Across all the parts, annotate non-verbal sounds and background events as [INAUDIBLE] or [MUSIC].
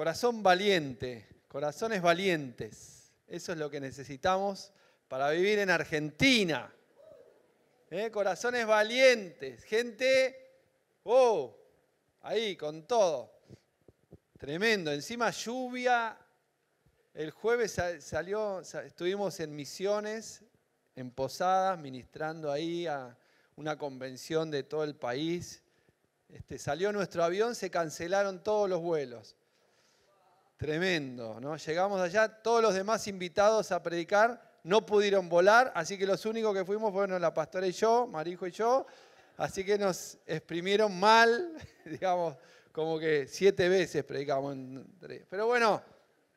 Corazón valiente, corazones valientes. Eso es lo que necesitamos para vivir en Argentina. ¿Eh? Corazones valientes, gente, oh, ahí con todo. Tremendo, encima lluvia. El jueves salió, estuvimos en misiones, en posadas, ministrando ahí a una convención de todo el país. Este, salió nuestro avión, se cancelaron todos los vuelos. Tremendo, ¿no? Llegamos allá, todos los demás invitados a predicar no pudieron volar, así que los únicos que fuimos fueron la pastora y yo, Marijo y yo, así que nos exprimieron mal, [LAUGHS] digamos, como que siete veces predicamos. Pero bueno,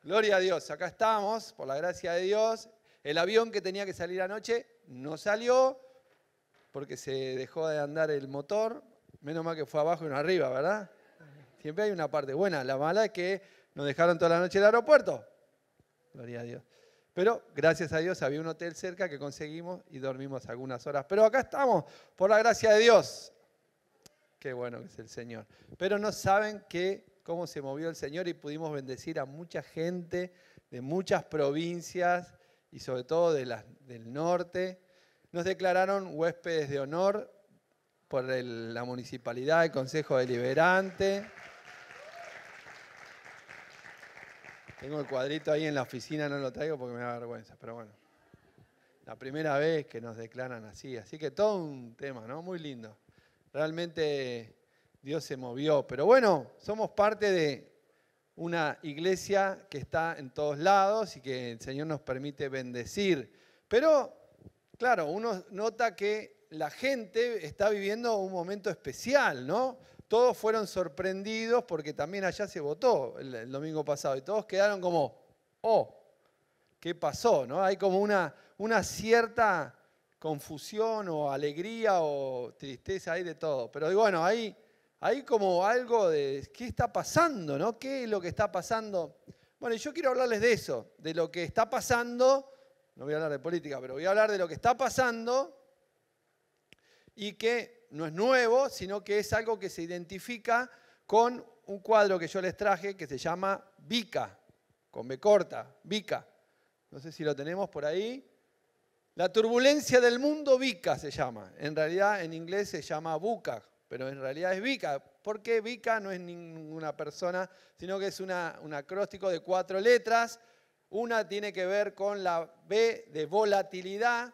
gloria a Dios, acá estamos, por la gracia de Dios. El avión que tenía que salir anoche no salió porque se dejó de andar el motor, menos mal que fue abajo y no arriba, ¿verdad? Siempre hay una parte buena, la mala es que nos dejaron toda la noche en el aeropuerto. Gloria a Dios. Pero gracias a Dios había un hotel cerca que conseguimos y dormimos algunas horas. Pero acá estamos, por la gracia de Dios. Qué bueno que es el Señor. Pero no saben que, cómo se movió el Señor y pudimos bendecir a mucha gente de muchas provincias y sobre todo de las, del norte. Nos declararon huéspedes de honor por la municipalidad, el Consejo Deliberante. Tengo el cuadrito ahí en la oficina, no lo traigo porque me da vergüenza, pero bueno. La primera vez que nos declaran así, así que todo un tema, ¿no? Muy lindo. Realmente Dios se movió, pero bueno, somos parte de una iglesia que está en todos lados y que el Señor nos permite bendecir. Pero, claro, uno nota que la gente está viviendo un momento especial, ¿no? todos fueron sorprendidos porque también allá se votó el, domingo pasado y todos quedaron como, oh, ¿qué pasó? ¿No? Hay como una, una cierta confusión o alegría o tristeza, hay de todo. Pero bueno, hay, hay como algo de qué está pasando, ¿no? ¿Qué es lo que está pasando? Bueno, yo quiero hablarles de eso, de lo que está pasando, no voy a hablar de política, pero voy a hablar de lo que está pasando y que no es nuevo, sino que es algo que se identifica con un cuadro que yo les traje que se llama Vica, con B corta, Vica. No sé si lo tenemos por ahí. La turbulencia del mundo Vica se llama. En realidad en inglés se llama Buca, pero en realidad es Vica. Porque Vica no es ninguna persona, sino que es un acróstico de cuatro letras. Una tiene que ver con la B de volatilidad,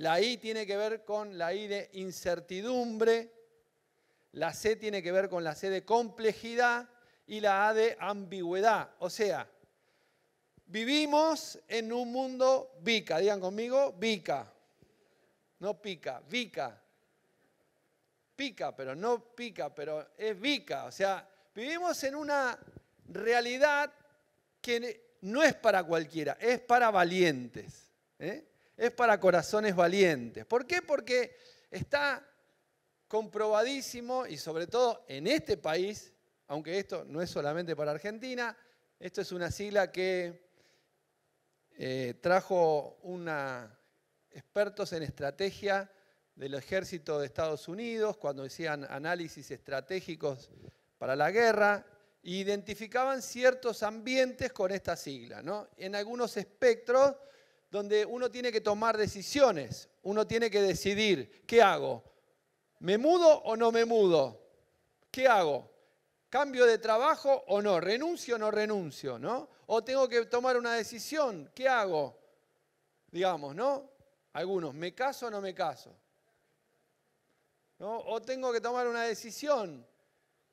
la I tiene que ver con la I de incertidumbre, la C tiene que ver con la C de complejidad y la A de ambigüedad. O sea, vivimos en un mundo vica, digan conmigo, vica. No pica, vica. Pica, pero no pica, pero es vica. O sea, vivimos en una realidad que no es para cualquiera, es para valientes. ¿eh? es para corazones valientes. ¿Por qué? Porque está comprobadísimo y sobre todo en este país, aunque esto no es solamente para Argentina, esto es una sigla que eh, trajo expertos en estrategia del ejército de Estados Unidos cuando hacían análisis estratégicos para la guerra, e identificaban ciertos ambientes con esta sigla. ¿no? En algunos espectros donde uno tiene que tomar decisiones, uno tiene que decidir, ¿qué hago? ¿Me mudo o no me mudo? ¿Qué hago? ¿Cambio de trabajo o no? ¿Renuncio o no renuncio? ¿no? ¿O tengo que tomar una decisión? ¿Qué hago? Digamos, ¿no? Algunos, ¿me caso o no me caso? ¿O tengo que tomar una decisión?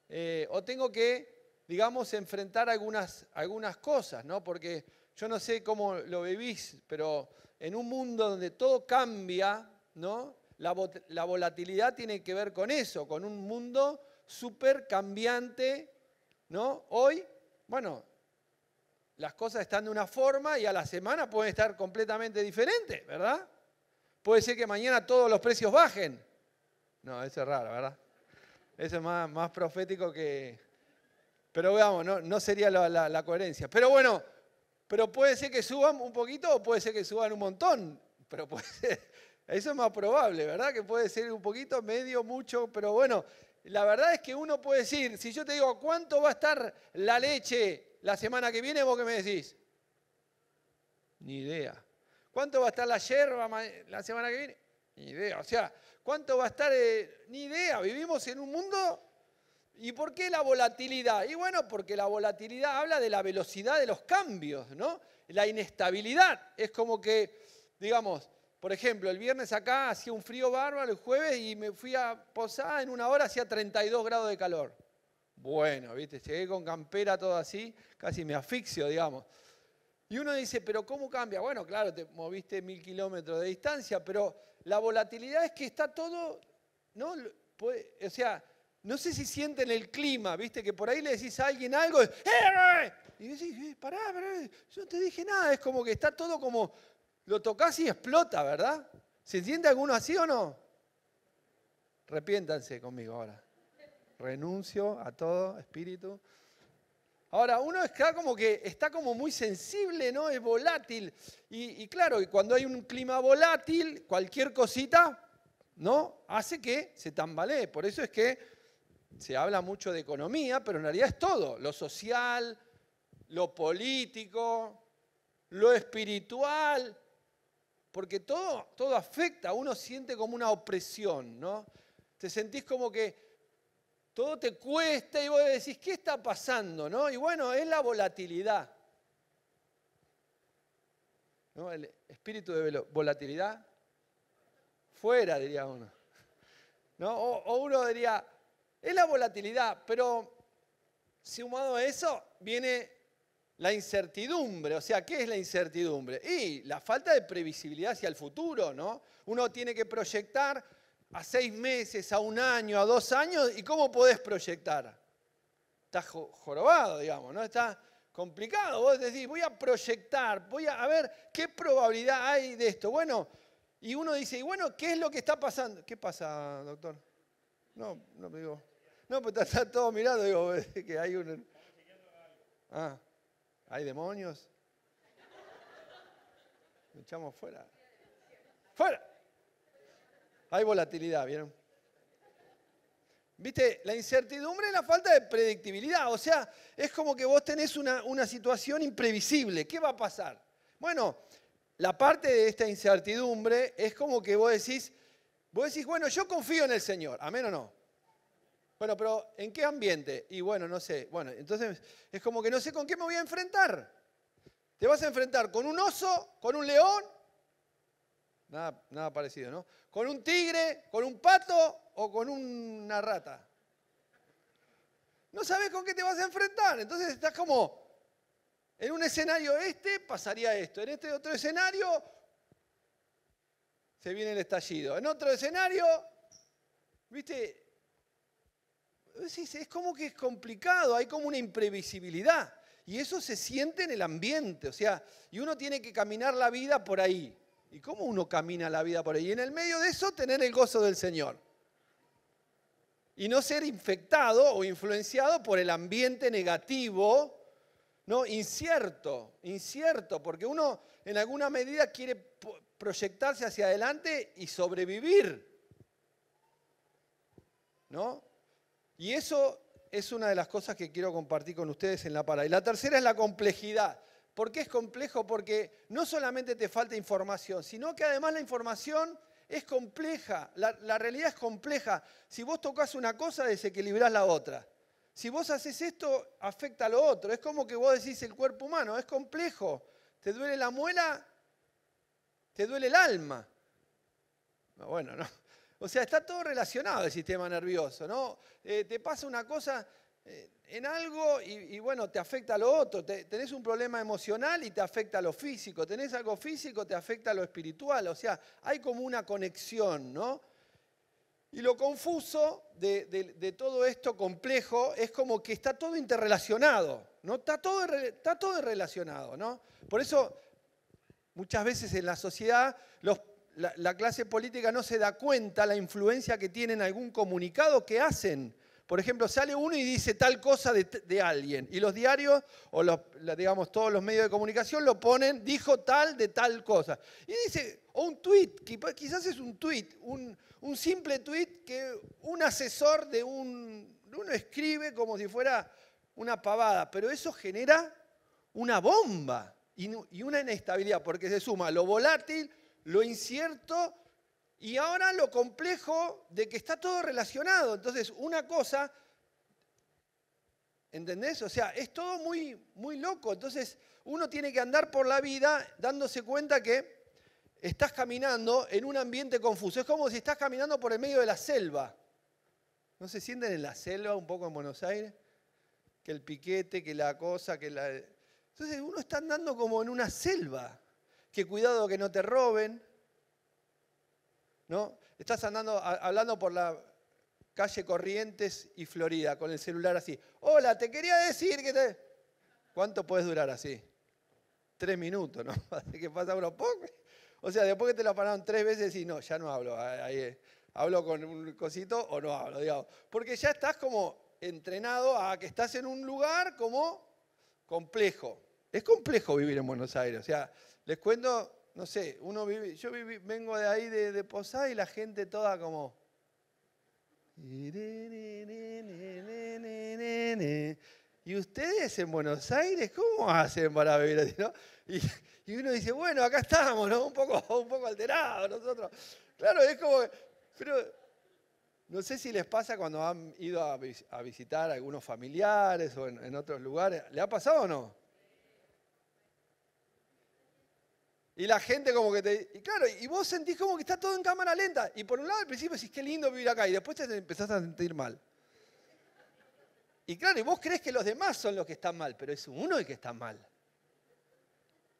Eh, ¿O tengo que, digamos, enfrentar algunas, algunas cosas? ¿no? Porque yo no sé cómo lo vivís, pero en un mundo donde todo cambia, ¿no? La, volatilidad tiene que ver con eso, con un mundo súper cambiante, ¿no? Hoy, bueno, las cosas están de una forma y a la semana pueden estar completamente diferentes, ¿verdad? Puede ser que mañana todos los precios bajen. No, eso es raro, ¿verdad? Eso es más, más profético que... Pero veamos, no, sería la coherencia. Pero bueno, pero puede ser que suban un poquito o puede ser que suban un montón. Pero puede [LAUGHS] eso es más probable, ¿verdad? Que puede ser un poquito, medio, mucho, pero bueno, la verdad es que uno puede decir, si yo te digo cuánto va a estar la leche la semana que viene, vos qué me decís? Ni idea. ¿Cuánto va a estar la yerba la semana que viene? Ni idea. O sea, ¿cuánto va a estar? Eh, ni idea. Vivimos en un mundo ¿Y por qué la volatilidad? Y bueno, porque la volatilidad habla de la velocidad de los cambios, ¿no? La inestabilidad. Es como que, digamos, por ejemplo, el viernes acá hacía un frío bárbaro, el jueves y me fui a Posada, en una hora hacía 32 grados de calor. Bueno, viste, llegué con campera todo así, casi me asfixio, digamos. Y uno dice, pero ¿cómo cambia? Bueno, claro, te moviste mil kilómetros de distancia, pero la volatilidad es que está todo, ¿no? O sea, no sé si sienten el clima, viste, que por ahí le decís a alguien algo ¡Eh, eh! y decís, eh, pará, yo no te dije nada, es como que está todo como, lo tocas y explota, ¿verdad? ¿Se siente alguno así o no? Repiéntanse conmigo ahora. Renuncio a todo, espíritu. Ahora, uno está como que está como muy sensible, ¿no? Es volátil. Y, claro, cuando hay un clima volátil, cualquier cosita, ¿no? Hace que se tambalee. Por eso es que se habla mucho de economía, pero en realidad es todo, lo social, lo político, lo espiritual, porque todo, todo afecta, uno siente como una opresión, ¿no? Te sentís como que todo te cuesta y vos decís, ¿qué está pasando? ¿no? Y bueno, es la volatilidad. ¿No? El espíritu de volatilidad, fuera, diría uno. ¿No? o uno diría, es la volatilidad, pero sumado a eso viene la incertidumbre. O sea, ¿qué es la incertidumbre? Y la falta de previsibilidad hacia el futuro, ¿no? Uno tiene que proyectar a seis meses, a un año, a dos años, ¿y cómo podés proyectar? Está jorobado, digamos, ¿no? Está complicado. Vos decís, voy a proyectar, voy a, ver qué probabilidad hay de esto. Bueno, y uno dice, y bueno, ¿qué es lo que está pasando? ¿Qué pasa, doctor? No, no digo. No, pues está, todo mirando, digo, [LAUGHS] que hay un... Ah, ¿hay demonios? Luchamos fuera. ¡Fuera! Hay volatilidad, ¿vieron? ¿Viste? La incertidumbre es la falta de predictibilidad. O sea, es como que vos tenés una, una situación imprevisible. ¿Qué va a pasar? Bueno, la parte de esta incertidumbre es como que vos decís, vos decís, bueno, yo confío en el Señor, amén o no. Bueno, pero ¿en qué ambiente? Y bueno, no sé. Bueno, entonces es como que no sé con qué me voy a enfrentar. ¿Te vas a enfrentar con un oso, con un león? Nada, parecido, ¿no? ¿Con un tigre, con un pato o con una rata? No sabes con qué te vas a enfrentar. Entonces estás como, en un escenario este pasaría esto, en este otro escenario se viene el estallido, en otro escenario, viste, es como que es complicado, hay como una imprevisibilidad. Y eso se siente en el ambiente, o sea, y uno tiene que caminar la vida por ahí. ¿Y cómo uno camina la vida por ahí? Y en el medio de eso tener el gozo del Señor. Y no ser infectado o influenciado por el ambiente negativo, ¿no? Incierto, incierto, porque uno en alguna medida quiere proyectarse hacia adelante y sobrevivir. ¿No? Y eso es una de las cosas que quiero compartir con ustedes en la parada. Y la tercera es la complejidad. ¿Por qué es complejo? Porque no solamente te falta información, sino que además la información es compleja, la, realidad es compleja. Si vos tocas una cosa, desequilibrás la otra. Si vos haces esto, afecta a lo otro. Es como que vos decís el cuerpo humano, es complejo. Te duele la muela, te duele el alma. Bueno, no. O sea, está todo relacionado el sistema nervioso, ¿no? Eh, te pasa una cosa eh, en algo y, bueno, te afecta lo otro. tenés un problema emocional y te afecta lo físico. Tenés algo físico, te afecta lo espiritual. O sea, hay como una conexión, ¿no? Y lo confuso de, todo esto complejo es como que está todo interrelacionado, ¿no? Está todo, está todo relacionado, ¿no? Por eso muchas veces en la sociedad los la, clase política no se da cuenta la influencia que tienen algún comunicado que hacen. Por ejemplo, sale uno y dice tal cosa de, alguien y los diarios o los, digamos todos los medios de comunicación lo ponen, dijo tal de tal cosa. Y dice, o un tweet, quizás es un tweet, un, simple tweet que un asesor de un, uno escribe como si fuera una pavada, pero eso genera una bomba y una inestabilidad porque se suma lo volátil, lo incierto y ahora lo complejo de que está todo relacionado. Entonces, una cosa, ¿entendés? O sea, es todo muy, muy loco. Entonces, uno tiene que andar por la vida dándose cuenta que estás caminando en un ambiente confuso. Es como si estás caminando por el medio de la selva. ¿No se sienten en la selva un poco en Buenos Aires? Que el piquete, que la cosa, que la... Entonces uno está andando como en una selva que cuidado que no te roben. ¿No? Estás andando, hablando por la calle Corrientes y Florida con el celular así. Hola, te quería decir que te... ¿Cuánto puedes durar así? Tres minutos, ¿no? Así [LAUGHS] que pasa uno, O sea, después que te la pararon tres veces y no, ya no hablo. Ahí, hablo con un cosito o no hablo, digamos. Porque ya estás como entrenado a que estás en un lugar como complejo. Es complejo vivir en Buenos Aires. O sea, les cuento, no sé, uno vive, yo vengo de ahí de, de Posada y la gente toda como... ¿Y ustedes en Buenos Aires cómo hacen para vivir ¿no? Y, uno dice, bueno, acá estamos, ¿no? Un poco, un poco alterados nosotros. Claro, es como... Pero no sé si les pasa cuando han ido a, visitar algunos familiares o en otros lugares. ¿Le ha pasado o no? Y la gente como que te... Y claro, y vos sentís como que está todo en cámara lenta. Y por un lado al principio decís, qué lindo vivir acá. Y después te empezás a sentir mal. Y claro, y vos crees que los demás son los que están mal, pero es uno el que está mal.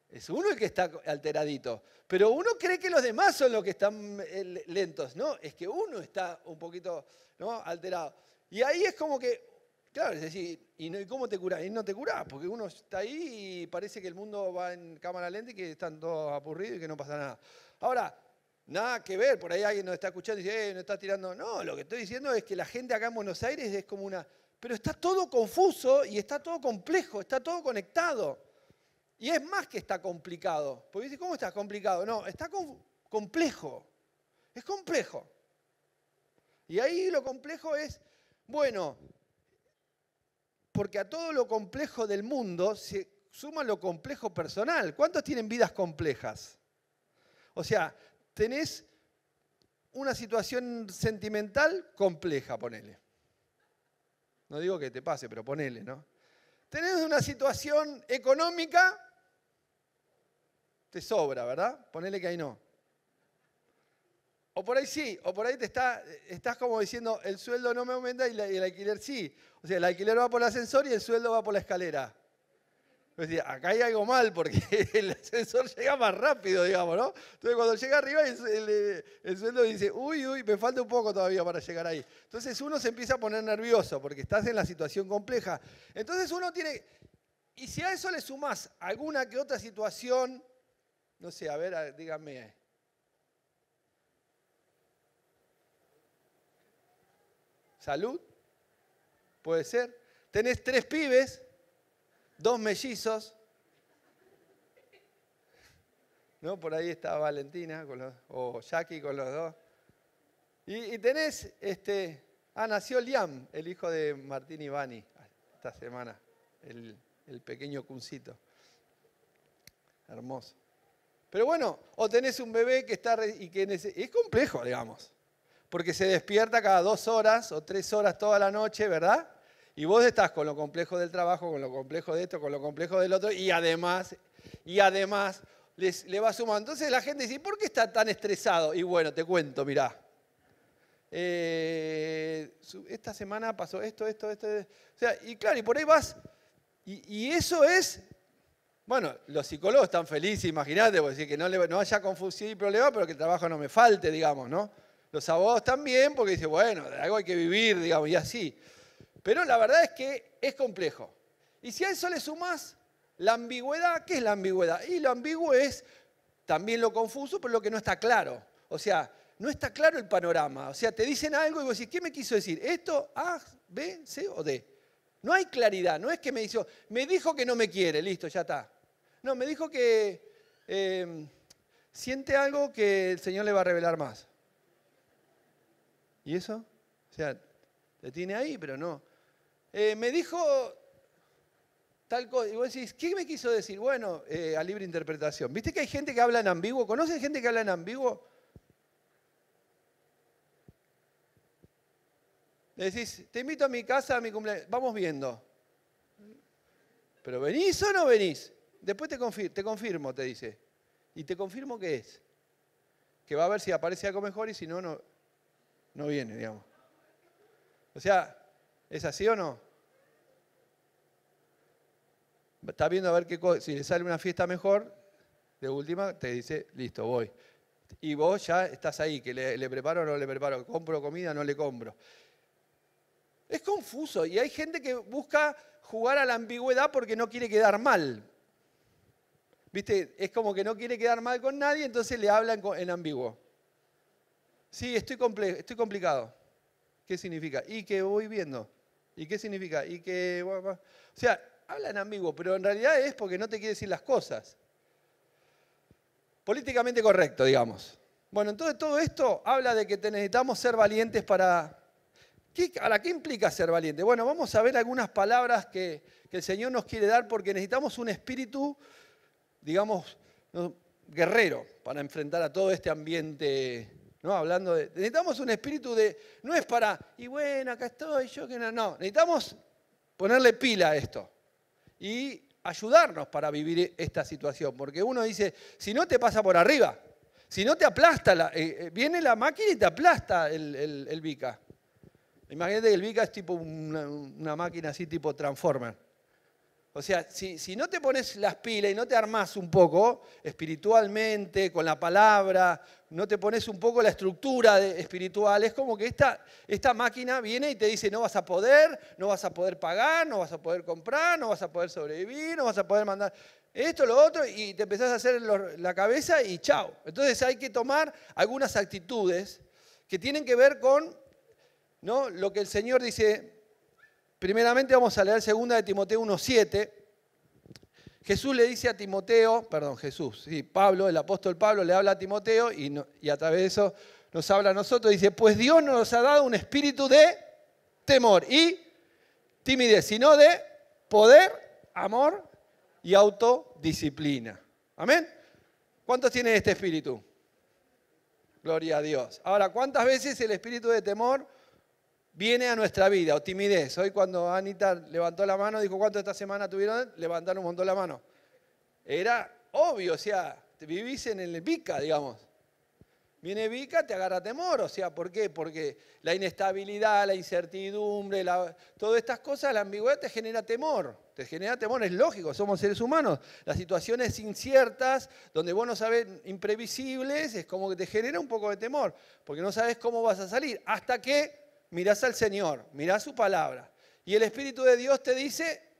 Es uno el que está alteradito. Pero uno cree que los demás son los que están eh, lentos. No, es que uno está un poquito alterado. Y ahí es como que Claro, es decir, ¿y cómo te curás? Y no te curás, porque uno está ahí y parece que el mundo va en cámara lenta y que están todos aburridos y que no pasa nada. Ahora, nada que ver, por ahí alguien nos está escuchando y dice, eh, no está tirando. No, lo que estoy diciendo es que la gente acá en Buenos Aires es como una. Pero está todo confuso y está todo complejo, está todo conectado. Y es más que está complicado. Porque dice, ¿cómo está complicado? No, está complejo. Es complejo. Y ahí lo complejo es, bueno, porque a todo lo complejo del mundo se suma lo complejo personal. ¿Cuántos tienen vidas complejas? O sea, tenés una situación sentimental compleja, ponele. No digo que te pase, pero ponele, ¿no? Tenés una situación económica, te sobra, ¿verdad? Ponele que ahí no. O por ahí sí, o por ahí te está, estás como diciendo, el sueldo no me aumenta y, el alquiler sí. O sea, el alquiler va por el ascensor y el sueldo va por la escalera. acá hay algo mal porque [LAUGHS] el ascensor llega más rápido, digamos, ¿no? Entonces cuando llega arriba el, el, sueldo dice, uy, uy, me falta un poco todavía para llegar ahí. Entonces uno se empieza a poner nervioso porque estás en la situación compleja. Entonces uno tiene, y si a eso le sumas alguna que otra situación, no sé, a ver, díganme, salud, puede ser. Tenés tres pibes, dos mellizos. ¿No? Por ahí está Valentina o Jackie con los dos. Y, tenés, este, ah, nació Liam, el hijo de Martín y Ivani, esta semana, el, el pequeño cuncito. Hermoso. Pero bueno, o tenés un bebé que está y que es complejo, digamos porque se despierta cada dos horas o tres horas toda la noche, ¿verdad? Y vos estás con lo complejo del trabajo, con lo complejo de esto, con lo complejo del otro, y además, y además le va sumando. Entonces la gente dice, ¿por qué está tan estresado? Y bueno, te cuento, mirá. Eh, esta semana pasó esto, esto, esto, O sea, y claro, y por ahí vas. Y, eso es, bueno, los psicólogos están felices, imagínate, porque decir que no, le, no haya confusión y problema, pero que el trabajo no me falte, digamos, ¿no? Los abogados también, porque dice, bueno, de algo hay que vivir, digamos, y así. Pero la verdad es que es complejo. Y si a eso le sumas la ambigüedad, ¿qué es la ambigüedad? Y lo ambiguo es también lo confuso, pero lo que no está claro. O sea, no está claro el panorama. O sea, te dicen algo y vos decís, ¿qué me quiso decir? ¿Esto? ¿A, B, C o D? No hay claridad, no es que me dijo, me dijo que no me quiere, listo, ya está. No, me dijo que eh, siente algo que el Señor le va a revelar más. ¿Y eso? O sea, te tiene ahí, pero no. Eh, me dijo tal cosa. Y vos decís, ¿qué me quiso decir? Bueno, eh, a libre interpretación. ¿Viste que hay gente que habla en ambiguo? ¿Conoces gente que habla en ambiguo? Le decís, te invito a mi casa a mi cumpleaños. Vamos viendo. ¿Pero venís o no venís? Después te, te confirmo, te dice. Y te confirmo que es. Que va a ver si aparece algo mejor y si no, no no viene, digamos. O sea, ¿es así o no? Está viendo a ver qué si le sale una fiesta mejor, de última te dice, listo, voy. Y vos ya estás ahí, que le, preparo o no le preparo, compro comida o no le compro. Es confuso y hay gente que busca jugar a la ambigüedad porque no quiere quedar mal. ¿Viste? Es como que no quiere quedar mal con nadie, entonces le hablan en ambiguo. Sí, estoy, estoy complicado. ¿Qué significa? Y que voy viendo. ¿Y qué significa? Y que... O sea, hablan ambiguo, pero en realidad es porque no te quiere decir las cosas. Políticamente correcto, digamos. Bueno, entonces todo esto habla de que necesitamos ser valientes para... ¿Qué, ¿Ahora qué implica ser valiente? Bueno, vamos a ver algunas palabras que, que el Señor nos quiere dar porque necesitamos un espíritu, digamos, guerrero para enfrentar a todo este ambiente ¿no? Hablando de. Necesitamos un espíritu de. No es para. Y bueno, acá estoy yo que no. No. Necesitamos ponerle pila a esto. Y ayudarnos para vivir esta situación. Porque uno dice: si no te pasa por arriba. Si no te aplasta. La, eh, eh, viene la máquina y te aplasta el, el, Vica. Imagínate que el Vica es tipo una, una máquina así, tipo Transformer. O sea, si, no te pones las pilas y no te armás un poco espiritualmente, con la palabra, no te pones un poco la estructura espiritual, es como que esta, esta máquina viene y te dice no vas a poder, no vas a poder pagar, no vas a poder comprar, no vas a poder sobrevivir, no vas a poder mandar esto, lo otro, y te empezás a hacer la cabeza y chao. Entonces hay que tomar algunas actitudes que tienen que ver con ¿no? lo que el Señor dice, Primeramente vamos a leer segunda de Timoteo 1.7. Jesús le dice a Timoteo, perdón, Jesús, sí, Pablo, el apóstol Pablo le habla a Timoteo y, a través de eso nos habla a nosotros. Dice, pues Dios nos ha dado un espíritu de temor y timidez, sino de poder, amor y autodisciplina. Amén. ¿Cuántos tienen este espíritu? Gloria a Dios. Ahora, ¿cuántas veces el espíritu de temor viene a nuestra vida, o timidez. Hoy cuando Anita levantó la mano, dijo, ¿cuánto esta semana tuvieron? Levantaron un montón la mano. Era obvio, o sea, vivís en el Vica, digamos. Viene Vica, te agarra temor, o sea, ¿por qué? Porque la inestabilidad, la incertidumbre, todas estas cosas, la ambigüedad te genera temor. Te genera temor, es lógico, somos seres humanos. Las situaciones inciertas, donde vos no sabes, imprevisibles, es como que te genera un poco de temor, porque no sabes cómo vas a salir, hasta que mirás al Señor, mirás su palabra, y el Espíritu de Dios te dice,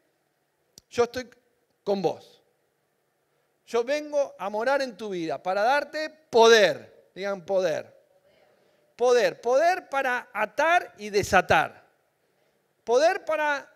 yo estoy con vos. Yo vengo a morar en tu vida para darte poder, digan poder. Poder, poder para atar y desatar. Poder para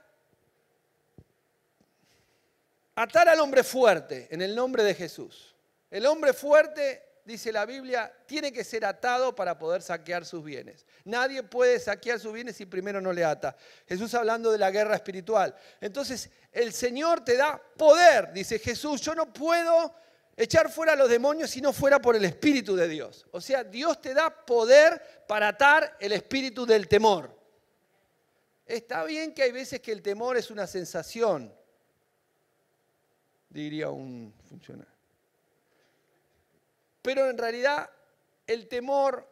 atar al hombre fuerte en el nombre de Jesús. El hombre fuerte dice la Biblia, tiene que ser atado para poder saquear sus bienes. Nadie puede saquear sus bienes si primero no le ata. Jesús hablando de la guerra espiritual. Entonces, el Señor te da poder, dice Jesús, yo no puedo echar fuera a los demonios si no fuera por el Espíritu de Dios. O sea, Dios te da poder para atar el espíritu del temor. Está bien que hay veces que el temor es una sensación, diría un funcionario. Pero en realidad el temor,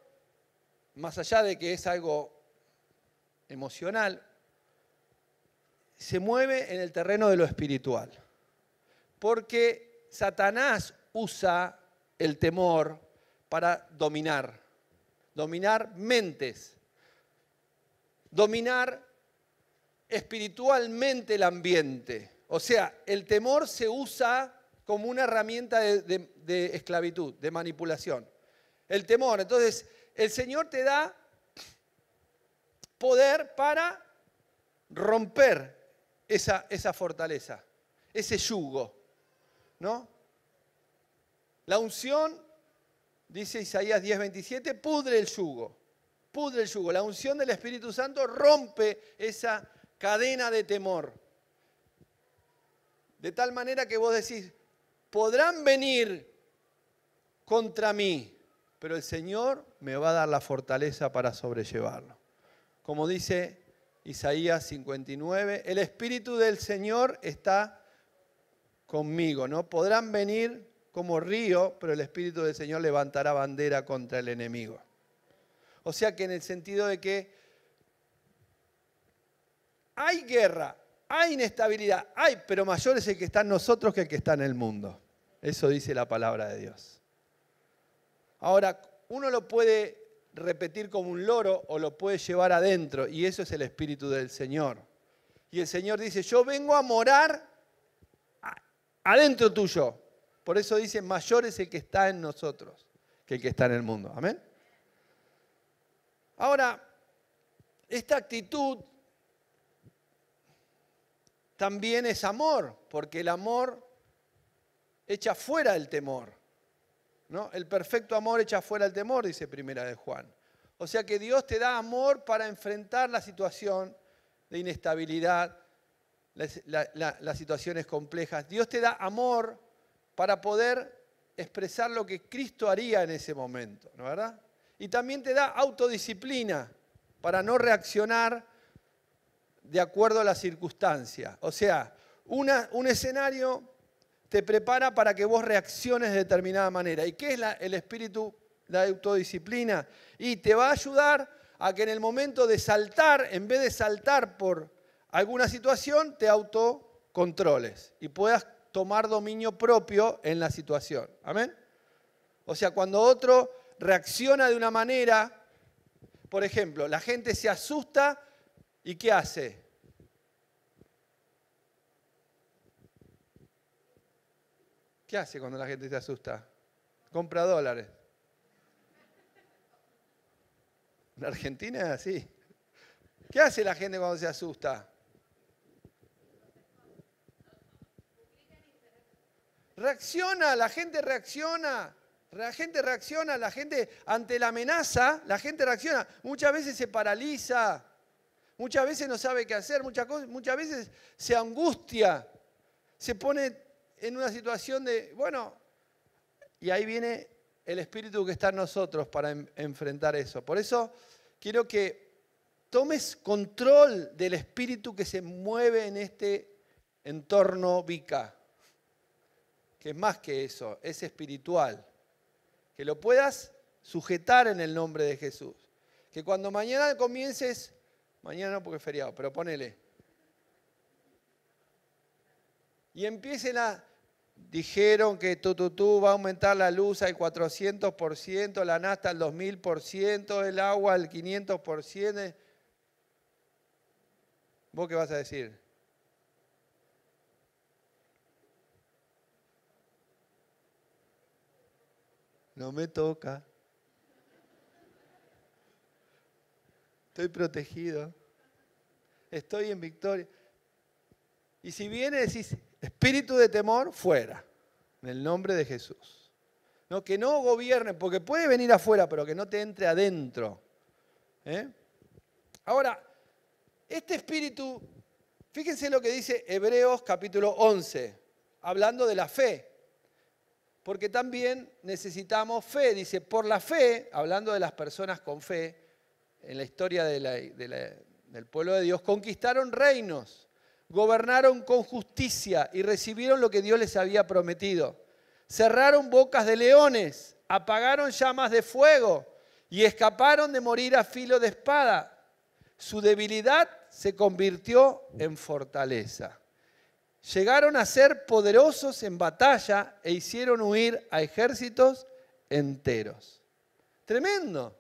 más allá de que es algo emocional, se mueve en el terreno de lo espiritual. Porque Satanás usa el temor para dominar, dominar mentes, dominar espiritualmente el ambiente. O sea, el temor se usa como una herramienta de, esclavitud, de manipulación. El temor. Entonces, el Señor te da poder para romper esa, esa fortaleza, ese yugo. ¿No? La unción, dice Isaías 10:27, pudre el yugo, pudre el yugo. La unción del Espíritu Santo rompe esa cadena de temor. De tal manera que vos decís, podrán venir contra mí, pero el Señor me va a dar la fortaleza para sobrellevarlo. Como dice Isaías 59, el Espíritu del Señor está conmigo, ¿no? Podrán venir como río, pero el Espíritu del Señor levantará bandera contra el enemigo. O sea que en el sentido de que hay guerra, hay inestabilidad, hay, pero mayor es el que está en nosotros que el que está en el mundo. Eso dice la palabra de Dios. Ahora, uno lo puede repetir como un loro o lo puede llevar adentro y eso es el Espíritu del Señor. Y el Señor dice, yo vengo a morar adentro tuyo. Por eso dice, mayor es el que está en nosotros que el que está en el mundo. Amén. Ahora, esta actitud también es amor, porque el amor echa fuera el temor. ¿no? El perfecto amor echa fuera el temor, dice Primera de Juan. O sea que Dios te da amor para enfrentar la situación de inestabilidad, las, situaciones complejas. Dios te da amor para poder expresar lo que Cristo haría en ese momento, ¿no verdad? Y también te da autodisciplina para no reaccionar de acuerdo a la circunstancia. O sea, un escenario te prepara para que vos reacciones de determinada manera. ¿Y qué es el espíritu, la autodisciplina? Y te va a ayudar a que en el momento de saltar, en vez de saltar por alguna situación, te autocontroles y puedas tomar dominio propio en la situación. Amén. O sea, cuando otro reacciona de una manera, por ejemplo, la gente se asusta y ¿qué hace? ¿Qué hace cuando la gente se asusta? Compra dólares. ¿La Argentina es así. ¿Qué hace la gente cuando se asusta? Reacciona, la gente reacciona. La gente reacciona, la gente ante la amenaza, la gente reacciona. Muchas veces se paraliza, muchas veces no sabe qué hacer, muchas, muchas veces se angustia, se pone en una situación de, bueno, y ahí viene el espíritu que está en nosotros para enfrentar eso. Por eso quiero que tomes control del espíritu que se mueve en este entorno vica, que es más que eso, es espiritual. Que lo puedas sujetar en el nombre de Jesús. Que cuando mañana comiences, mañana no porque es feriado, pero ponele, y empiecen a... Dijeron que tu, va a aumentar la luz al 400%, la nasta al 2000%, el agua al 500%. ¿Vos qué vas a decir? No me toca. Estoy protegido. Estoy en victoria. Y si viene decís, Espíritu de temor, fuera. En el nombre de Jesús. No, que no gobierne, porque puede venir afuera, pero que no te entre adentro. ¿eh? Ahora, este espíritu, fíjense lo que dice Hebreos capítulo 11, hablando de la fe. Porque también necesitamos fe. Dice, por la fe, hablando de las personas con fe, en la historia del pueblo de Dios, conquistaron reinos gobernaron con justicia y recibieron lo que Dios les había prometido. Cerraron bocas de leones, apagaron llamas de fuego y escaparon de morir a filo de espada. Su debilidad se convirtió en fortaleza. Llegaron a ser poderosos en batalla e hicieron huir a ejércitos enteros. Tremendo.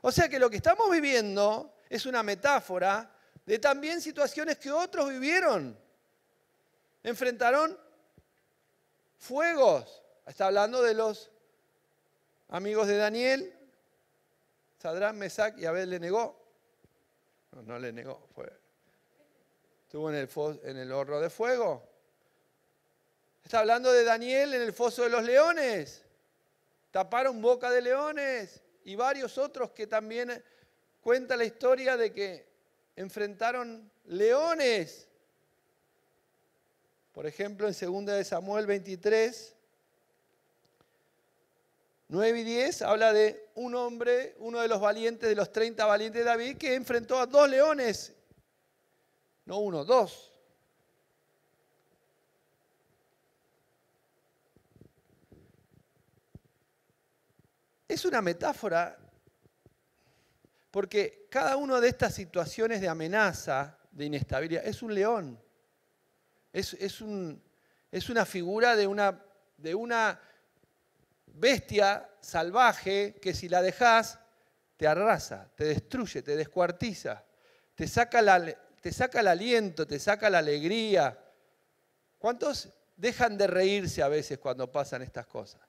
O sea que lo que estamos viviendo es una metáfora de también situaciones que otros vivieron. Enfrentaron fuegos. Está hablando de los amigos de Daniel, Sadrán, Mesac y Abel le negó. No, no le negó, fue. Estuvo en el, en el horno de fuego. Está hablando de Daniel en el foso de los leones. Taparon boca de leones y varios otros que también cuenta la historia de que enfrentaron leones. Por ejemplo, en 2 Samuel 23, 9 y 10 habla de un hombre, uno de los valientes, de los 30 valientes de David, que enfrentó a dos leones. No uno, dos. Es una metáfora porque cada una de estas situaciones de amenaza, de inestabilidad, es un león. Es, una figura de una, bestia salvaje que si la dejas te arrasa, te destruye, te descuartiza, te saca, te saca el aliento, te saca la alegría. ¿Cuántos dejan de reírse a veces cuando pasan estas cosas?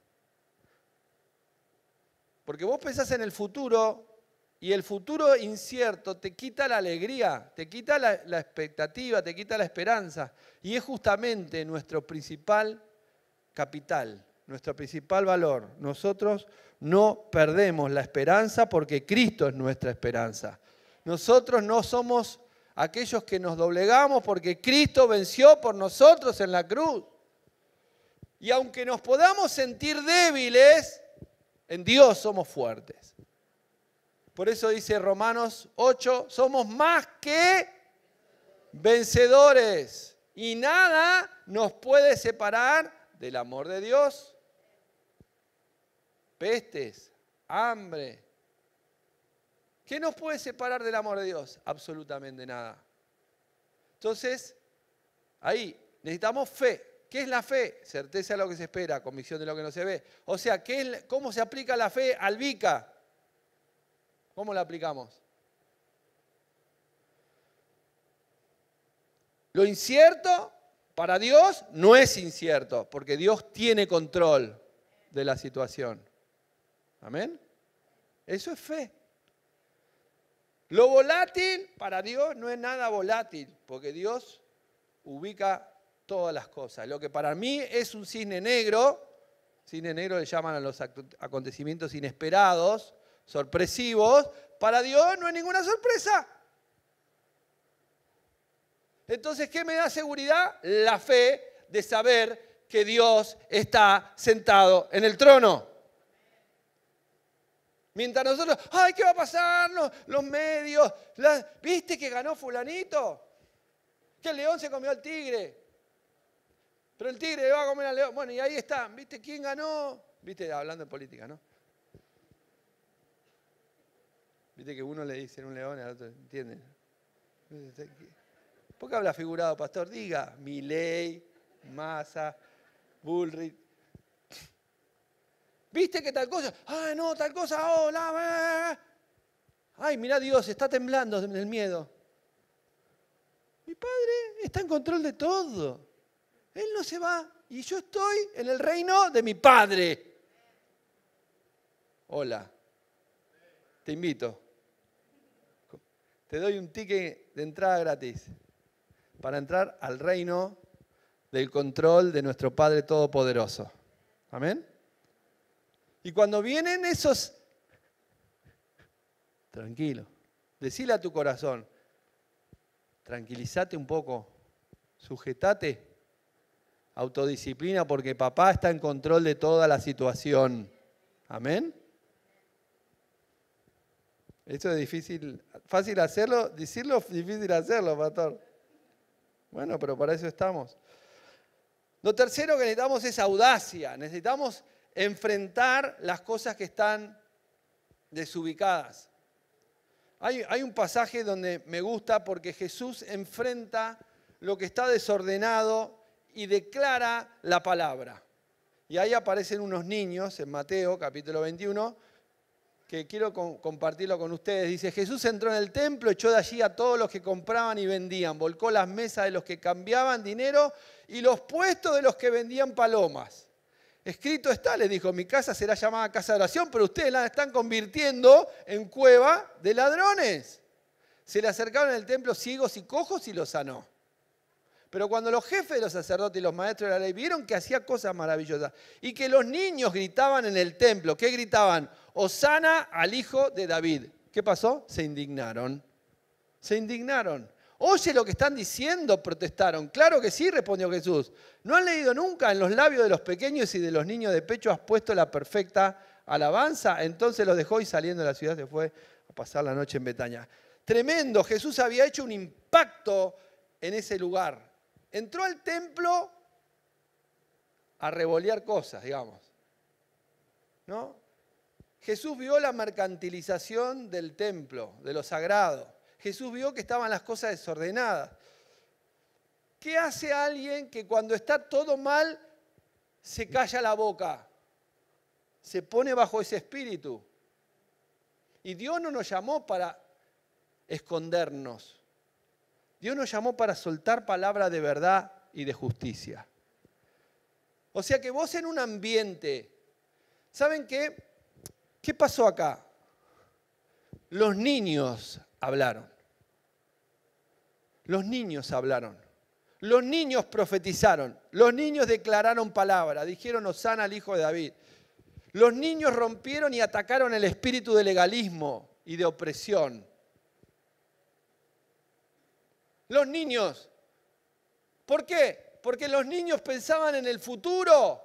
Porque vos pensás en el futuro y el futuro incierto te quita la alegría, te quita la, expectativa, te quita la esperanza. Y es justamente nuestro principal capital, nuestro principal valor. Nosotros no perdemos la esperanza porque Cristo es nuestra esperanza. Nosotros no somos aquellos que nos doblegamos porque Cristo venció por nosotros en la cruz. Y aunque nos podamos sentir débiles, en Dios somos fuertes. Por eso dice Romanos 8, somos más que vencedores y nada nos puede separar del amor de Dios. Pestes, hambre. ¿Qué nos puede separar del amor de Dios? Absolutamente nada. Entonces, ahí necesitamos fe. ¿Qué es la fe? Certeza de lo que se espera, convicción de lo que no se ve. O sea, ¿cómo se aplica la fe al VICA? ¿Cómo la aplicamos? Lo incierto para Dios no es incierto, porque Dios tiene control de la situación. Amén. Eso es fe. Lo volátil para Dios no es nada volátil, porque Dios ubica todas las cosas. Lo que para mí es un cisne negro, cisne negro le llaman a los acontecimientos inesperados, sorpresivos, para Dios no hay ninguna sorpresa. Entonces, ¿qué me da seguridad? La fe de saber que Dios está sentado en el trono. Mientras nosotros, ay, ¿qué va a pasar? Los, medios, ¿viste que ganó fulanito? Que el león se comió al tigre. Pero el tigre va a comer al león. Bueno, y ahí está ¿viste quién ganó? ¿Viste? Hablando de política, ¿no? Viste que uno le dice en un león al otro, ¿entienden? ¿Por qué habla figurado, pastor? Diga, mi ley, masa, Bullrich. ¿Viste que tal cosa? Ay, ah, no, tal cosa, hola. Oh, Ay, mira Dios, está temblando del miedo. Mi padre está en control de todo. Él no se va y yo estoy en el reino de mi padre. Hola, te invito te doy un ticket de entrada gratis para entrar al reino del control de nuestro Padre Todopoderoso. Amén. Y cuando vienen esos, tranquilo, decile a tu corazón, tranquilízate un poco, sujetate, autodisciplina, porque papá está en control de toda la situación. Amén. Esto es difícil, fácil hacerlo, decirlo, difícil hacerlo, pastor. Bueno, pero para eso estamos. Lo tercero que necesitamos es audacia. Necesitamos enfrentar las cosas que están desubicadas. Hay, hay, un pasaje donde me gusta porque Jesús enfrenta lo que está desordenado y declara la palabra. Y ahí aparecen unos niños en Mateo capítulo 21 que quiero compartirlo con ustedes. Dice, Jesús entró en el templo, echó de allí a todos los que compraban y vendían, volcó las mesas de los que cambiaban dinero y los puestos de los que vendían palomas. Escrito está, le dijo, mi casa será llamada casa de oración, pero ustedes la están convirtiendo en cueva de ladrones. Se le acercaron al templo ciegos y cojos y los sanó. Pero cuando los jefes de los sacerdotes y los maestros de la ley vieron que hacía cosas maravillosas y que los niños gritaban en el templo, ¿qué gritaban? Osana al hijo de David. ¿Qué pasó? Se indignaron. Se indignaron. Oye lo que están diciendo, protestaron. Claro que sí, respondió Jesús. No han leído nunca en los labios de los pequeños y de los niños de pecho has puesto la perfecta alabanza. Entonces los dejó y saliendo de la ciudad se fue a pasar la noche en Betania. Tremendo, Jesús había hecho un impacto en ese lugar entró al templo a revolear cosas, digamos. Jesús vio la mercantilización del templo, de lo sagrado. Jesús vio que estaban las cosas desordenadas. ¿Qué hace alguien que cuando está todo mal se calla la boca? Se pone bajo ese espíritu. Y Dios no nos llamó para escondernos. Dios nos llamó para soltar palabra de verdad y de justicia. O sea que vos en un ambiente, ¿saben qué? ¿Qué pasó acá? Los niños hablaron. Los niños hablaron. Los niños profetizaron. Los niños declararon palabra. Dijeron Osana al hijo de David. Los niños rompieron y atacaron el espíritu de legalismo y de opresión los niños. ¿Por qué? Porque los niños pensaban en el futuro.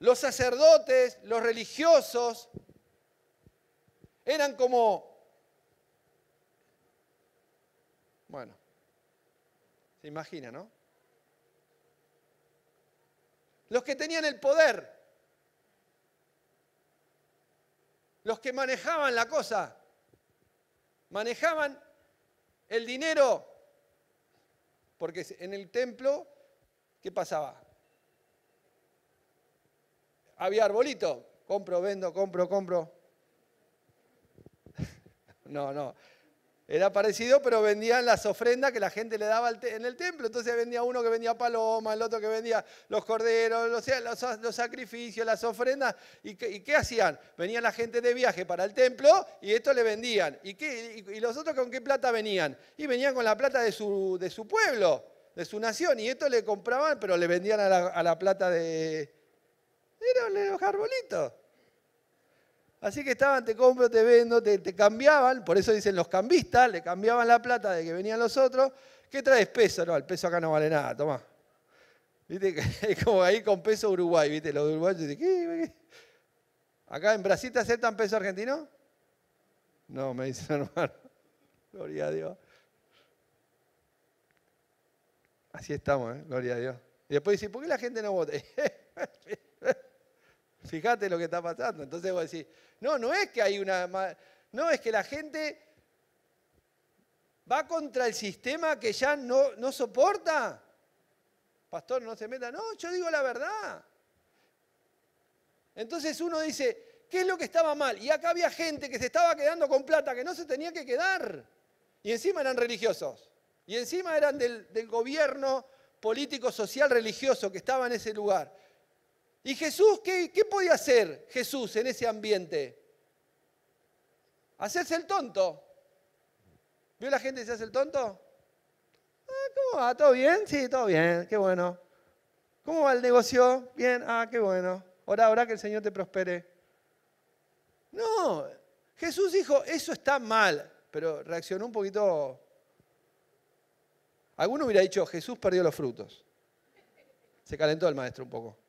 Los sacerdotes, los religiosos, eran como... Bueno, se imagina, ¿no? Los que tenían el poder, los que manejaban la cosa, manejaban el dinero. Porque en el templo, ¿qué pasaba? Había arbolito, compro, vendo, compro, compro. [LAUGHS] No, no, era parecido, pero vendían las ofrendas que la gente le daba en el templo. Entonces vendía uno que vendía palomas, el otro que vendía los corderos, los, los sacrificios, las ofrendas. ¿Y qué, hacían? Venían la gente de viaje para el templo y esto le vendían. ¿Y, qué, y, los otros con qué plata venían? Y venían con la plata de su, de su pueblo, de su nación. Y esto le compraban, pero le vendían a la, plata de... Eran los arbolitos. Así que estaban, te compro, te vendo, te, cambiaban, por eso dicen los cambistas, le cambiaban la plata de que venían los otros. ¿Qué traes peso? No, el peso acá no vale nada, toma. ¿Viste? [LAUGHS] Es como ahí con peso Uruguay, ¿viste? Los uruguayos dicen, ¿qué? ¿Acá en Brasil te aceptan peso argentino? No, me dicen hermano. [LAUGHS] Gloria a Dios. Así estamos, ¿eh? Gloria a Dios. Y después dicen, ¿por qué la gente no vota? [LAUGHS] Fíjate lo que está pasando. Entonces vos decís, no, no es que hay una... No, es que la gente va contra el sistema que ya no, soporta. Pastor, no se meta. No, yo digo la verdad. Entonces uno dice, ¿qué es lo que estaba mal? Y acá había gente que se estaba quedando con plata que no se tenía que quedar. Y encima eran religiosos. Y encima eran del gobierno político, social, religioso que estaba en ese lugar. ¿Y Jesús qué, podía hacer Jesús en ese ambiente? Hacerse el tonto. ¿Vio la gente que se hace el tonto? Ah, ¿Cómo va? ¿Todo bien? Sí, todo bien, qué bueno. ¿Cómo va el negocio? Bien, ah, qué bueno. Ora, ora que el Señor te prospere. No, Jesús dijo, eso está mal, pero reaccionó un poquito. Alguno hubiera dicho, Jesús perdió los frutos. Se calentó el maestro un poco.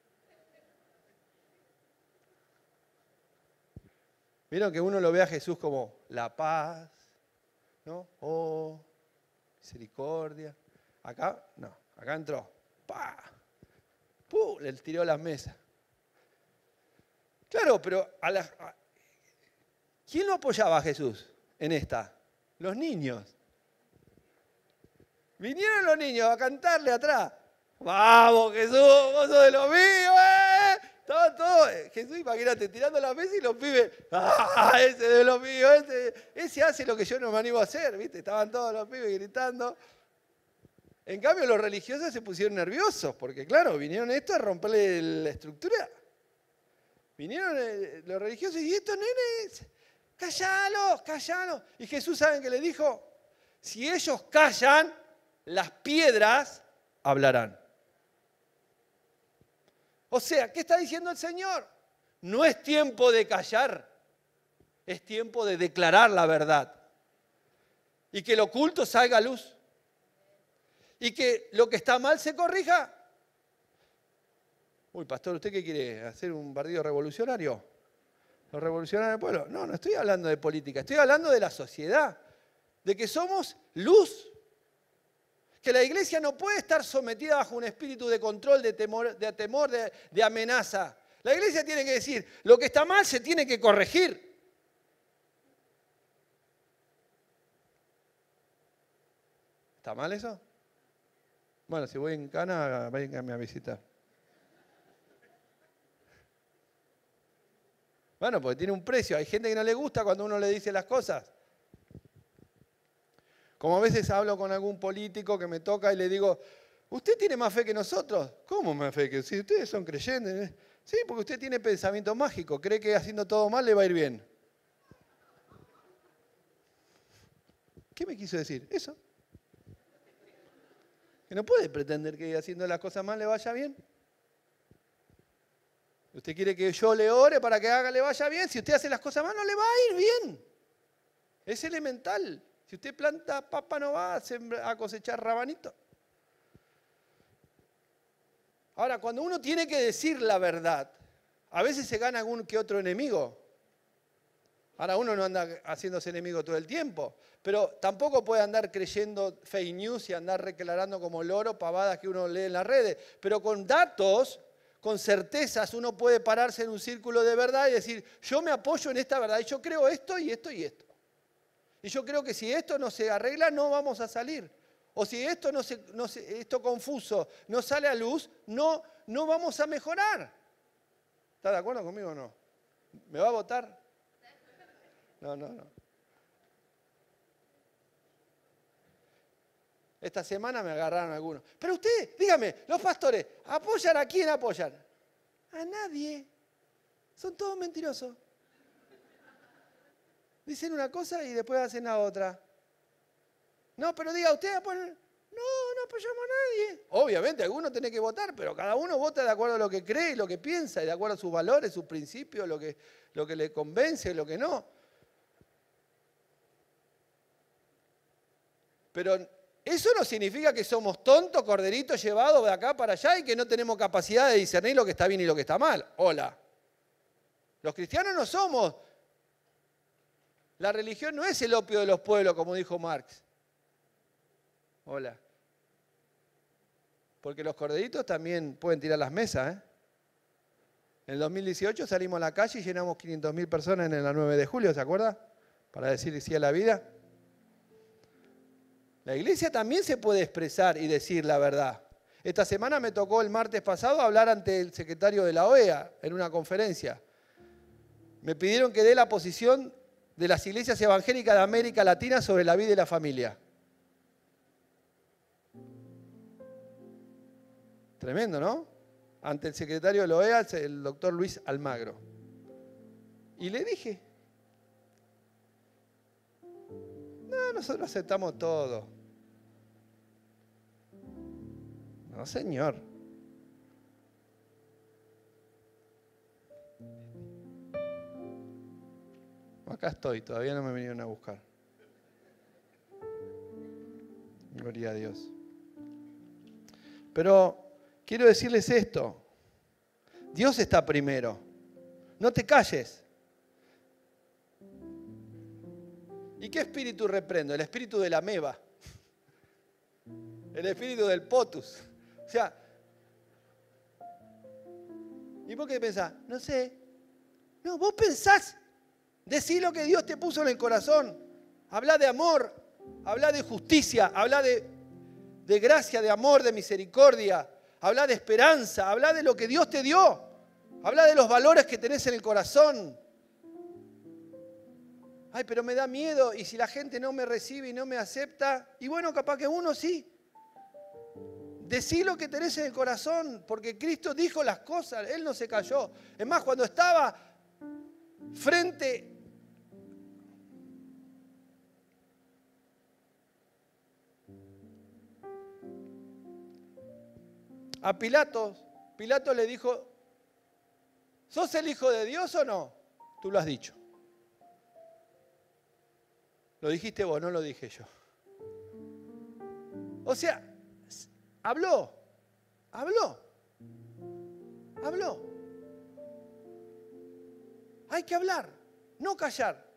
Vieron que uno lo ve a Jesús como la paz, ¿no? Oh, misericordia. Acá, no, acá entró. ¡Pah! ¡Puh! Le tiró las mesas. Claro, pero a ¿quién lo apoyaba a Jesús en esta? Los niños. Vinieron los niños a cantarle atrás. Vamos Jesús, vos sos de los míos. ¿eh? Estaban todo, eh, Jesús, imagínate, tirando la mesa y los pibes, [LAUGHS] ¡Ah, Ese de los míos, este! ese, hace lo que yo no me animo a hacer, ¿viste? Estaban todos los pibes gritando. En cambio, los religiosos se pusieron nerviosos, porque claro, vinieron estos a romperle la estructura. Vinieron eh, los religiosos y estos nenes, callalos, callalos. Y Jesús, ¿saben qué le dijo? Si ellos callan, las piedras hablarán. O sea, ¿qué está diciendo el Señor? No es tiempo de callar, es tiempo de declarar la verdad. Y que lo oculto salga a luz. Y que lo que está mal se corrija. Uy, pastor, ¿usted qué quiere? ¿Hacer un partido revolucionario? lo revolucionario pueblo? No, no estoy hablando de política, estoy hablando de la sociedad. De que somos luz que la iglesia no puede estar sometida bajo un espíritu de control, de temor, de, temor, de, amenaza. La iglesia tiene que decir, lo que está mal se tiene que corregir. ¿Está mal eso? Bueno, si voy en Cana, vayan a visitar. Bueno, porque tiene un precio. Hay gente que no le gusta cuando uno le dice las cosas. Como a veces hablo con algún político que me toca y le digo, ¿usted tiene más fe que nosotros? ¿Cómo más fe que si ustedes son creyentes? ¿eh? Sí, porque usted tiene pensamiento mágico, cree que haciendo todo mal le va a ir bien. ¿Qué me quiso decir? Eso. Que no puede pretender que haciendo las cosas mal le vaya bien. Usted quiere que yo le ore para que haga le vaya bien. Si usted hace las cosas mal, no le va a ir bien. Es elemental. Si usted planta papa no va a, cosechar rabanito. Ahora, cuando uno tiene que decir la verdad, a veces se gana algún que otro enemigo. Ahora uno no anda haciéndose enemigo todo el tiempo, pero tampoco puede andar creyendo fake news y andar reclarando como loro pavadas que uno lee en las redes. Pero con datos, con certezas, uno puede pararse en un círculo de verdad y decir, yo me apoyo en esta verdad, yo creo esto y esto y esto. Y yo creo que si esto no se arregla, no vamos a salir. O si esto, no se, esto confuso no sale a luz, no, no vamos a mejorar. ¿Está de acuerdo conmigo o no? ¿Me va a votar? No, no, no. Esta semana me agarraron algunos. Pero usted, dígame, los pastores, ¿apoyan a quién apoyan? A nadie. Son todos mentirosos. Dicen una cosa y después hacen la otra. No, pero diga usted, no, no apoyamos a nadie. Obviamente, alguno tiene que votar, pero cada uno vota de acuerdo a lo que cree, lo que piensa, y de acuerdo a sus valores, sus principios, lo que, lo que le convence, lo que no. Pero eso no significa que somos tontos, corderitos llevados de acá para allá y que no tenemos capacidad de discernir lo que está bien y lo que está mal. Hola. Los cristianos no somos la religión no es el opio de los pueblos, como dijo Marx. Hola. Porque los corderitos también pueden tirar las mesas. ¿eh? En 2018 salimos a la calle y llenamos 500.000 personas en la 9 de julio, ¿se acuerda? Para decir sí a la vida. La iglesia también se puede expresar y decir la verdad. Esta semana me tocó el martes pasado hablar ante el secretario de la OEA en una conferencia. Me pidieron que dé la posición de las iglesias evangélicas de América Latina sobre la vida y la familia. Tremendo, ¿no? Ante el secretario de la OEA, el doctor Luis Almagro. Y le dije, no, nosotros aceptamos todo. No, señor. acá estoy, todavía no me vinieron a buscar. Gloria a Dios. Pero quiero decirles esto. Dios está primero. No te calles. ¿Y qué espíritu reprendo? El espíritu de la meba. El espíritu del potus. O sea, ¿y por qué pensás? No sé. No, vos pensás Decí lo que Dios te puso en el corazón. Habla de amor, habla de justicia, habla de, gracia, de amor, de misericordia. Habla de esperanza, habla de lo que Dios te dio. Habla de los valores que tenés en el corazón. Ay, pero me da miedo y si la gente no me recibe y no me acepta, y bueno, capaz que uno sí. Decí lo que tenés en el corazón, porque Cristo dijo las cosas, Él no se cayó. Es más, cuando estaba frente a Pilato, Pilato le dijo, ¿sos el hijo de Dios o no? Tú lo has dicho. Lo dijiste vos, no lo dije yo. O sea, habló, habló, habló. Hay que hablar, no callar.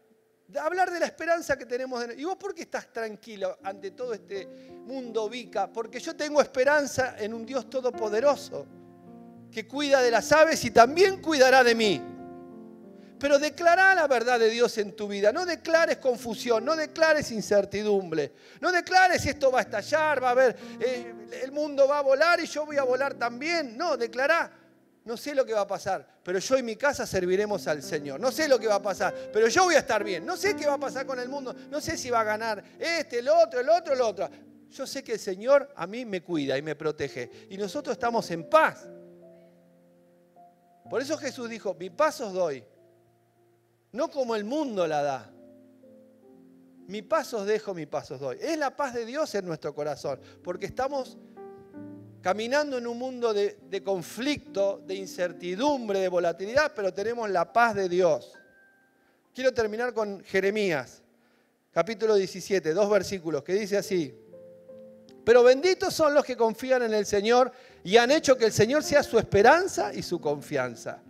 Hablar de la esperanza que tenemos. De... ¿Y vos por qué estás tranquilo ante todo este mundo vica? Porque yo tengo esperanza en un Dios todopoderoso que cuida de las aves y también cuidará de mí. Pero declara la verdad de Dios en tu vida. No declares confusión, no declares incertidumbre. No declares esto va a estallar, va a haber, eh, el mundo va a volar y yo voy a volar también. No, declará no sé lo que va a pasar, pero yo y mi casa serviremos al Señor. No sé lo que va a pasar, pero yo voy a estar bien. No sé qué va a pasar con el mundo, no sé si va a ganar este, el otro, el otro, el otro. Yo sé que el Señor a mí me cuida y me protege. Y nosotros estamos en paz. Por eso Jesús dijo, mi paz os doy, no como el mundo la da. Mi paz os dejo, mi paz os doy. Es la paz de Dios en nuestro corazón, porque estamos caminando en un mundo de, conflicto, de incertidumbre, de volatilidad, pero tenemos la paz de Dios. Quiero terminar con Jeremías, capítulo 17, dos versículos, que dice así, pero benditos son los que confían en el Señor y han hecho que el Señor sea su esperanza y su confianza.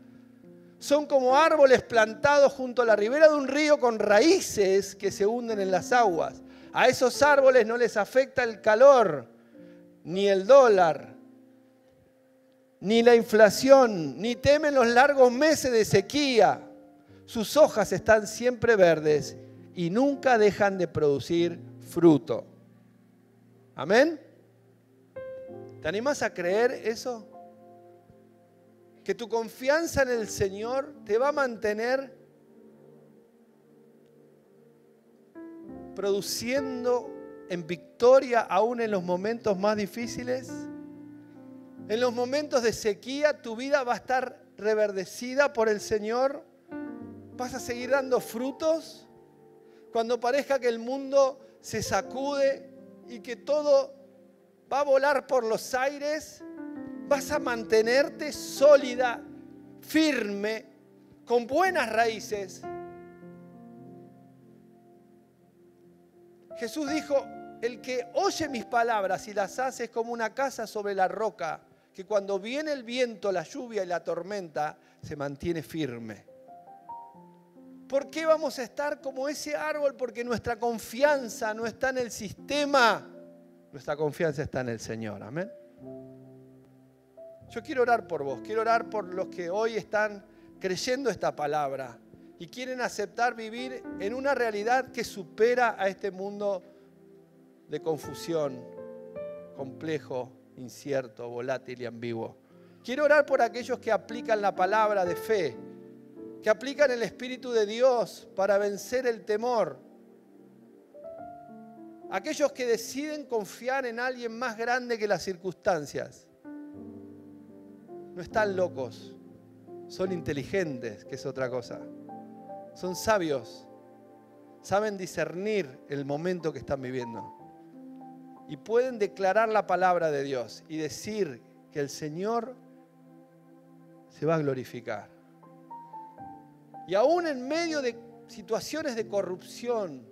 Son como árboles plantados junto a la ribera de un río con raíces que se hunden en las aguas. A esos árboles no les afecta el calor ni el dólar, ni la inflación, ni temen los largos meses de sequía. Sus hojas están siempre verdes y nunca dejan de producir fruto. Amén. ¿Te animas a creer eso? Que tu confianza en el Señor te va a mantener produciendo en victoria aún en los momentos más difíciles. En los momentos de sequía tu vida va a estar reverdecida por el Señor. Vas a seguir dando frutos. Cuando parezca que el mundo se sacude y que todo va a volar por los aires, vas a mantenerte sólida, firme, con buenas raíces Jesús dijo, el que oye mis palabras y las hace es como una casa sobre la roca, que cuando viene el viento, la lluvia y la tormenta, se mantiene firme. ¿Por qué vamos a estar como ese árbol? Porque nuestra confianza no está en el sistema, nuestra confianza está en el Señor. Amén. Yo quiero orar por vos, quiero orar por los que hoy están creyendo esta palabra y quieren aceptar vivir en una realidad que supera a este mundo de confusión, complejo, incierto, volátil y ambiguo. Quiero orar por aquellos que aplican la palabra de fe, que aplican el Espíritu de Dios para vencer el temor. Aquellos que deciden confiar en alguien más grande que las circunstancias. No están locos, son inteligentes, que es otra cosa son sabios, saben discernir el momento que están viviendo y pueden declarar la palabra de Dios y decir que el Señor se va a glorificar. Y aún en medio de situaciones de corrupción,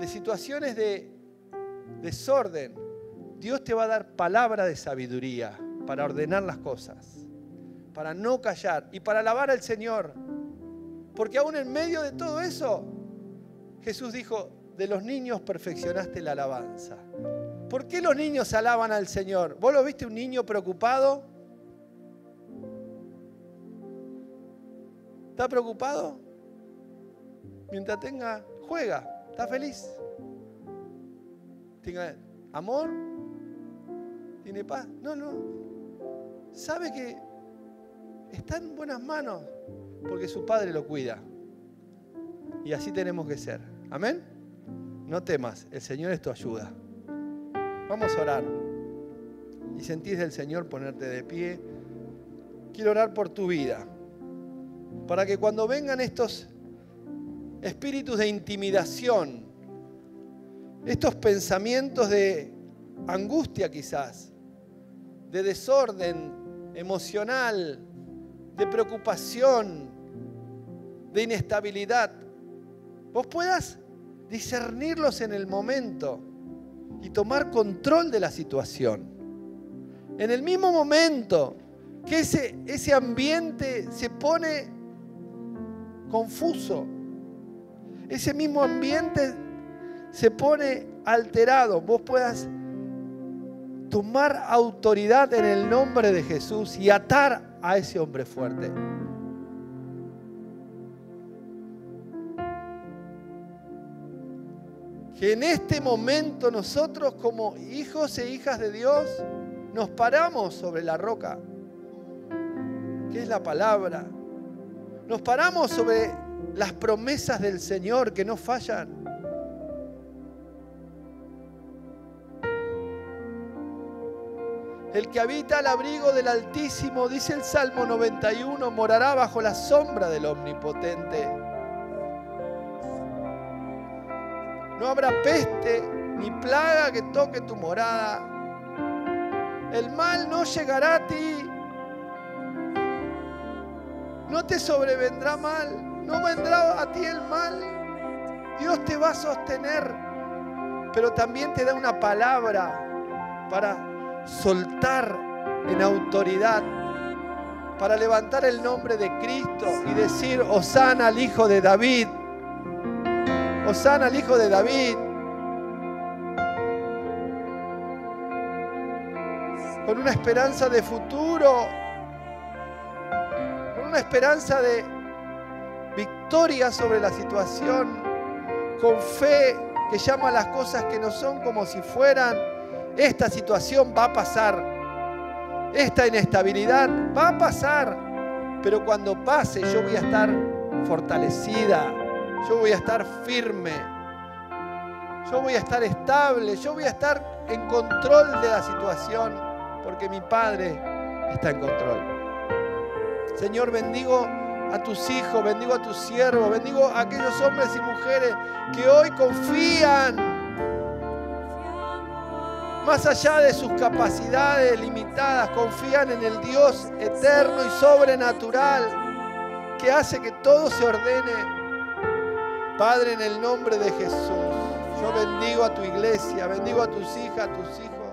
de situaciones de desorden, Dios te va a dar palabra de sabiduría para ordenar las cosas, para no callar y para alabar al Señor porque aún en medio de todo eso, Jesús dijo, de los niños perfeccionaste la alabanza. ¿Por qué los niños alaban al Señor? ¿Vos lo viste un niño preocupado? ¿Está preocupado? Mientras tenga, juega, está feliz. ¿Tiene amor, tiene paz. No, no. Sabe que está en buenas manos porque su Padre lo cuida. Y así tenemos que ser. Amén. No temas, el Señor es tu ayuda. Vamos a orar. Y sentís del Señor ponerte de pie. Quiero orar por tu vida. Para que cuando vengan estos espíritus de intimidación, estos pensamientos de angustia quizás, de desorden emocional, de preocupación, de inestabilidad, vos puedas discernirlos en el momento y tomar control de la situación. En el mismo momento que ese, ese ambiente se pone confuso, ese mismo ambiente se pone alterado, vos puedas tomar autoridad en el nombre de Jesús y atar a ese hombre fuerte. que en este momento nosotros como hijos e hijas de Dios nos paramos sobre la roca, que es la palabra. Nos paramos sobre las promesas del Señor que no fallan. El que habita al abrigo del Altísimo, dice el Salmo 91, morará bajo la sombra del Omnipotente. No habrá peste ni plaga que toque tu morada. El mal no llegará a ti. No te sobrevendrá mal. No vendrá a ti el mal. Dios te va a sostener. Pero también te da una palabra para soltar en autoridad. Para levantar el nombre de Cristo y decir, Osana al Hijo de David. Osana al hijo de David. Con una esperanza de futuro. Con una esperanza de victoria sobre la situación. Con fe que llama a las cosas que no son como si fueran. Esta situación va a pasar. Esta inestabilidad va a pasar. Pero cuando pase yo voy a estar fortalecida, yo voy a estar firme. Yo voy a estar estable. Yo voy a estar en control de la situación porque mi Padre está en control. Señor, bendigo a tus hijos, bendigo a tus siervos, bendigo a aquellos hombres y mujeres que hoy confían más allá de sus capacidades limitadas, confían en el Dios eterno y sobrenatural que hace que todo se ordene Padre, en el nombre de Jesús, yo bendigo a tu iglesia, bendigo a tus hijas, a tus hijos.